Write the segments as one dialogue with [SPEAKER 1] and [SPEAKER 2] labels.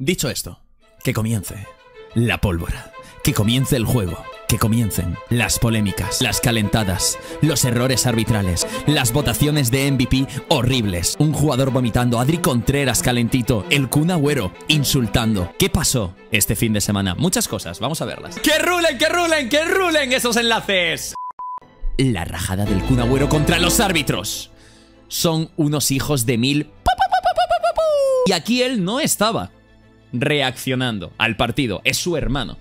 [SPEAKER 1] Dicho esto, que comience la pólvora, que comience el juego, que comiencen las polémicas, las calentadas, los errores arbitrales, las votaciones de MVP horribles, un jugador vomitando, Adri Contreras calentito, el Kun insultando. ¿Qué pasó este fin de semana? Muchas cosas, vamos a verlas. ¡Que rulen, que rulen, que rulen esos enlaces! La rajada del Kun Agüero contra los árbitros. Son unos hijos de mil... Y aquí él no estaba reaccionando al partido, es su hermano.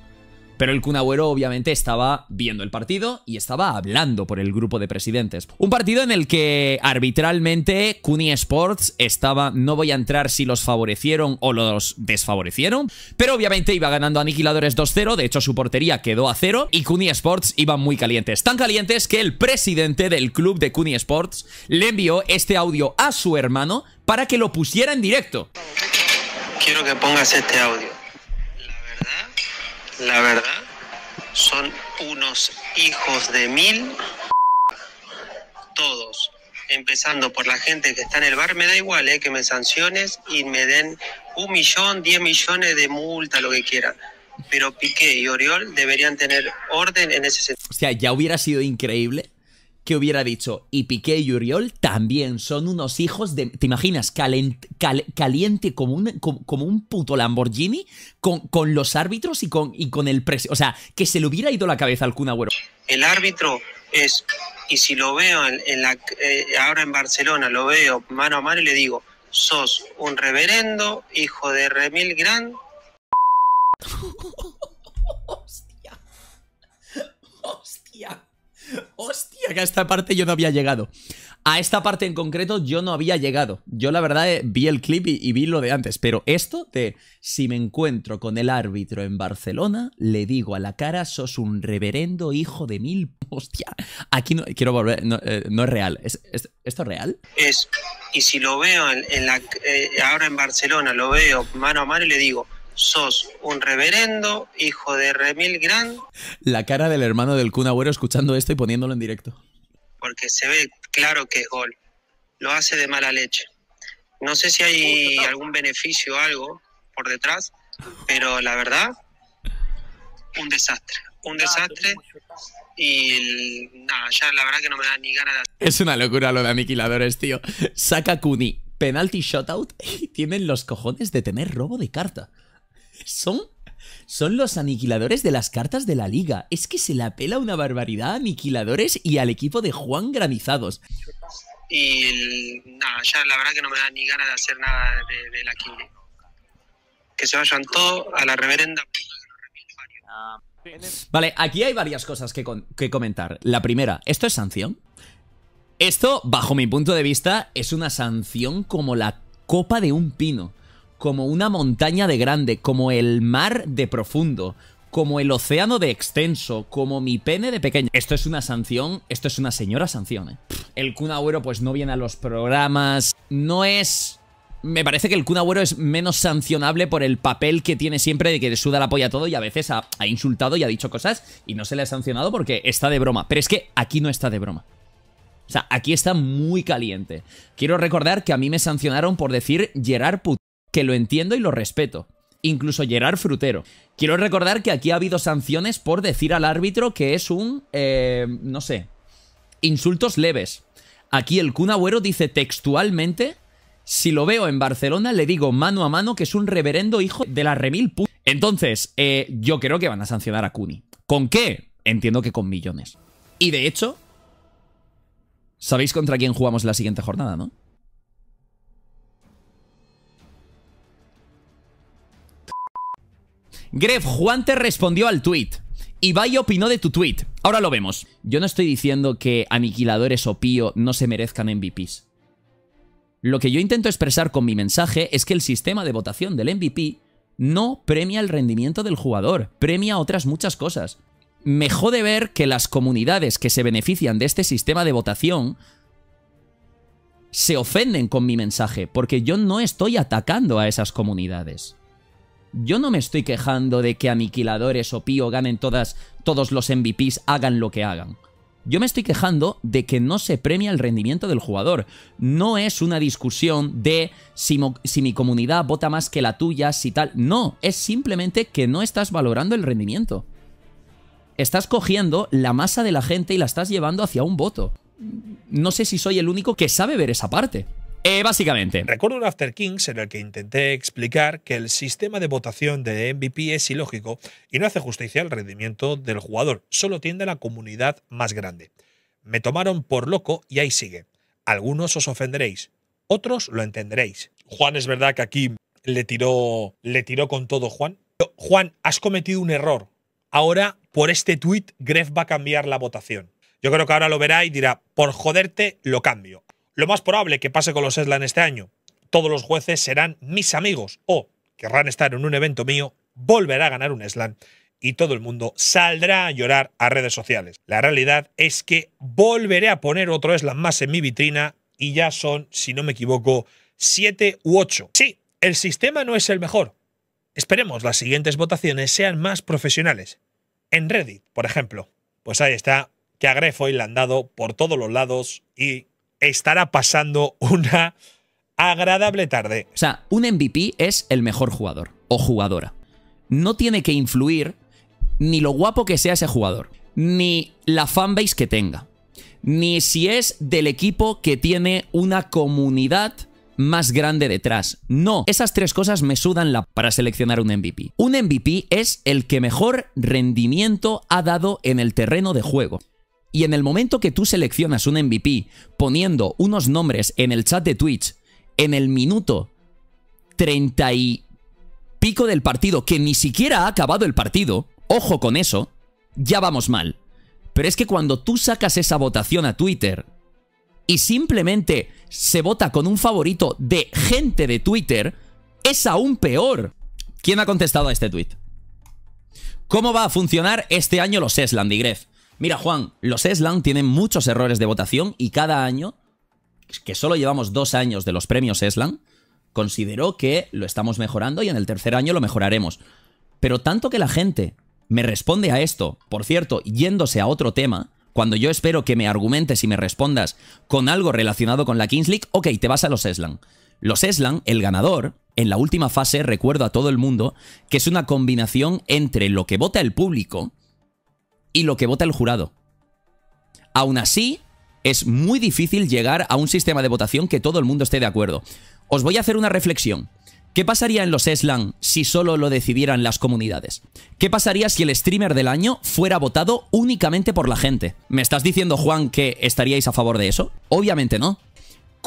[SPEAKER 1] Pero el Cunabuero obviamente estaba viendo el partido y estaba hablando por el grupo de presidentes. Un partido en el que arbitralmente Cuni Sports estaba, no voy a entrar si los favorecieron o los desfavorecieron, pero obviamente iba ganando Aniquiladores 2-0, de hecho su portería quedó a cero y Cuni Sports iban muy calientes. Tan calientes que el presidente del club de Cuni Sports le envió este audio a su hermano para que lo pusiera en directo quiero que pongas
[SPEAKER 2] este audio. La verdad, la verdad, son unos hijos de mil. Todos, empezando por la gente que está en el bar, me da igual eh, que me sanciones y me den un millón, diez millones de multa, lo que quieran. Pero Piqué y Oriol deberían tener orden en
[SPEAKER 1] ese sentido. O sea, ya hubiera sido increíble que hubiera dicho, y Piqué y Uriol también son unos hijos de... ¿Te imaginas? caliente como un, como, un, puto Lamborghini con, con, los árbitros y con, y con el precio. O sea, que se le hubiera ido la cabeza al Kun
[SPEAKER 2] El árbitro es, y si lo veo en, la, eh, ahora en Barcelona, lo veo mano a mano y le digo, sos un reverendo, hijo de Remil Gran
[SPEAKER 1] Hostia, que a esta parte yo no había llegado. A esta parte en concreto yo no había llegado. Yo la verdad eh, vi el clip y, vi lo de antes, pero esto de si me encuentro con el árbitro en Barcelona, le digo a la cara, sos un reverendo hijo de mil... Hostia, aquí no, quiero volver, no, eh, es real. esto es real?
[SPEAKER 2] Es, y si lo veo eh, ahora en Barcelona, lo veo mano a mano y le digo, sos un reverendo, hijo de Remil Gran.
[SPEAKER 1] La cara del hermano del cunabuero escuchando esto y poniéndolo en directo.
[SPEAKER 2] Porque se ve claro que es gol. Lo hace de mala leche. No sé si hay algún beneficio o algo por detrás, pero la verdad, un desastre. Un desastre. Y nada, ya la verdad que no me da ni ganas de...
[SPEAKER 1] Es una locura lo de aniquiladores, tío. Saca Kuni, penalti out y tienen los cojones de tener robo de carta. Son, son los aniquiladores de las cartas de la liga. Es que se la apela una barbaridad a aniquiladores y al equipo de Juan Granizados.
[SPEAKER 2] Y nada, ya la verdad que no me da ni ganas de hacer nada de, la Que se vayan todos a la reverenda
[SPEAKER 1] Vale, aquí hay varias cosas que comentar. La primera, ¿esto es sanción? Esto, bajo mi punto de vista, es una sanción como la copa de un pino como una montaña de grande, como el mar de profundo, como el océano de extenso, como mi pene de pequeño. Esto es una sanción, esto es una señora sanción. ¿eh? El Kun Agüero pues no viene a los programas, no es... Me parece que el Kun Agüero es menos sancionable por el papel que tiene siempre de que suda la polla todo y a veces ha, ha insultado y ha dicho cosas y no se le ha sancionado porque está de broma. Pero es que aquí no está de broma. O sea, aquí está muy caliente. Quiero recordar que a mí me sancionaron por decir Gerard Put que lo entiendo y lo respeto. Incluso Gerard Frutero. Quiero recordar que aquí ha habido sanciones por decir al árbitro que es un, eh, no sé, insultos leves. Aquí el Kun dice textualmente, si lo veo en Barcelona le digo mano a mano que es un reverendo hijo de la remil Entonces, eh, yo creo que van a sancionar a Cuni. ¿Con qué? Entiendo que con millones. Y de hecho, sabéis contra quién jugamos la siguiente jornada, ¿no? Gref Juan te respondió al tweet. Ibai opinó de tu tweet. Ahora lo vemos. Yo no estoy diciendo que aniquiladores o pío no se merezcan MVPs. Lo que yo intento expresar con mi mensaje es que el sistema de votación del MVP no premia el rendimiento del jugador, premia otras muchas cosas. Me jode ver que las comunidades que se benefician de este sistema de votación se ofenden con mi mensaje, porque yo no estoy atacando a esas comunidades. Yo no me estoy quejando de que Aniquiladores o Pío ganen todas, todos los MVPs, hagan lo que hagan. Yo me estoy quejando de que no se premia el rendimiento del jugador. No es una discusión de si, si, mi comunidad vota más que la tuya, si tal. No, es simplemente que no estás valorando el rendimiento. Estás cogiendo la masa de la gente y la estás llevando hacia un voto. No sé si soy el único que sabe ver esa parte. Eh, básicamente. Recuerdo un After Kings en el que intenté explicar que el sistema
[SPEAKER 3] de votación de MVP es ilógico y no hace justicia al rendimiento del jugador, solo tiende a la comunidad más grande. Me tomaron por loco y ahí sigue. Algunos os ofenderéis, otros lo entenderéis. Juan es verdad que aquí le tiró, le tiró con todo Juan. Juan, has cometido un error. Ahora, por este tuit, Gref va a cambiar la votación. Yo creo que ahora lo verá y dirá, por joderte, lo cambio. Lo más probable que pase con los Eslan este año. Todos los jueces serán mis amigos o querrán estar en un evento mío, volverá a ganar un Eslan y todo el mundo saldrá a llorar a redes sociales. La realidad es que volveré a poner otro Eslan más en mi vitrina y ya son, si no me equivoco, 7 u 8. Sí, el sistema no es el mejor. Esperemos las siguientes votaciones sean más profesionales. En Reddit, por ejemplo. Pues ahí está, que a Grefoy le han dado por todos los lados y estará pasando
[SPEAKER 1] una agradable tarde. O sea, un MVP es el mejor jugador o jugadora. No tiene que influir ni lo guapo que sea ese jugador, ni la fanbase que tenga, ni si es del equipo que tiene una comunidad más grande detrás. No, esas tres cosas me sudan la para seleccionar un MVP. Un MVP es el que mejor rendimiento ha dado en el terreno de juego. Y en el momento que tú seleccionas un MVP poniendo unos nombres en el chat de Twitch, en el minuto 30 y pico del partido, que ni siquiera ha acabado el partido, ojo con eso, ya vamos mal. Pero es que cuando tú sacas esa votación a Twitter y simplemente se vota con un favorito de gente de Twitter, es aún peor. ¿Quién ha contestado a este tweet? ¿Cómo va a funcionar este año los ESLAND, Mira, Juan, los Eslan tienen muchos errores de votación y cada año, que solo llevamos dos años de los premios Eslan, considero que lo estamos mejorando y en el tercer año lo mejoraremos. Pero tanto que la gente me responde a esto, por cierto, yéndose a otro tema, cuando yo espero que me argumentes y me respondas con algo relacionado con la Kings League, ok, te vas a los Eslan. Los Eslan, el ganador, en la última fase, recuerdo a todo el mundo, que es una combinación entre lo que vota el público, y lo que vota el jurado. Aún así, es muy difícil llegar a un sistema de votación que todo el mundo esté de acuerdo. Os voy a hacer una reflexión. ¿Qué pasaría en los Eslan si solo lo decidieran las comunidades? ¿Qué pasaría si el streamer del año fuera votado únicamente por la gente? ¿Me estás diciendo, Juan, que estaríais a favor de eso? Obviamente no.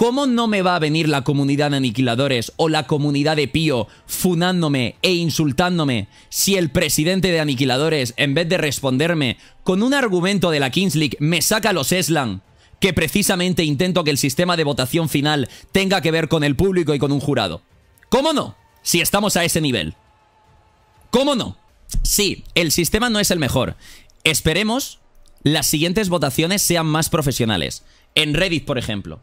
[SPEAKER 1] ¿Cómo no me va a venir la comunidad de aniquiladores o la comunidad de Pío funándome e insultándome si el presidente de aniquiladores, en vez de responderme con un argumento de la Kings League, me saca los Eslan? Que precisamente intento que el sistema de votación final tenga que ver con el público y con un jurado. ¿Cómo no? Si estamos a ese nivel. ¿Cómo no? Sí, el sistema no es el mejor. Esperemos las siguientes votaciones sean más profesionales. En Reddit, por ejemplo.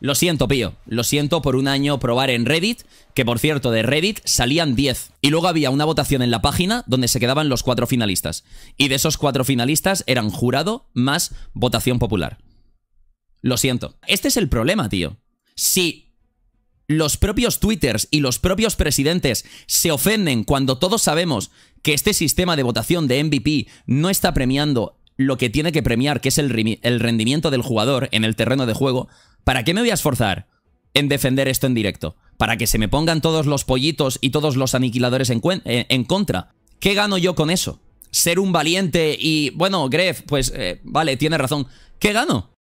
[SPEAKER 1] Lo siento, Pío. Lo siento por un año probar en Reddit, que por cierto, de Reddit salían 10. Y luego había una votación en la página donde se quedaban los cuatro finalistas. Y de esos cuatro finalistas eran jurado más votación popular. Lo siento. Este es el problema, tío. Si los propios twitters y los propios presidentes se ofenden cuando todos sabemos que este sistema de votación de MVP no está premiando lo que tiene que premiar, que es el, rendimiento del jugador en el terreno de juego, ¿para qué me voy a esforzar en defender esto en directo? Para que se me pongan todos los pollitos y todos los aniquiladores en, eh, en contra. ¿Qué gano yo con eso? Ser un valiente y, bueno, Gref, pues eh, vale, tiene razón. ¿Qué gano?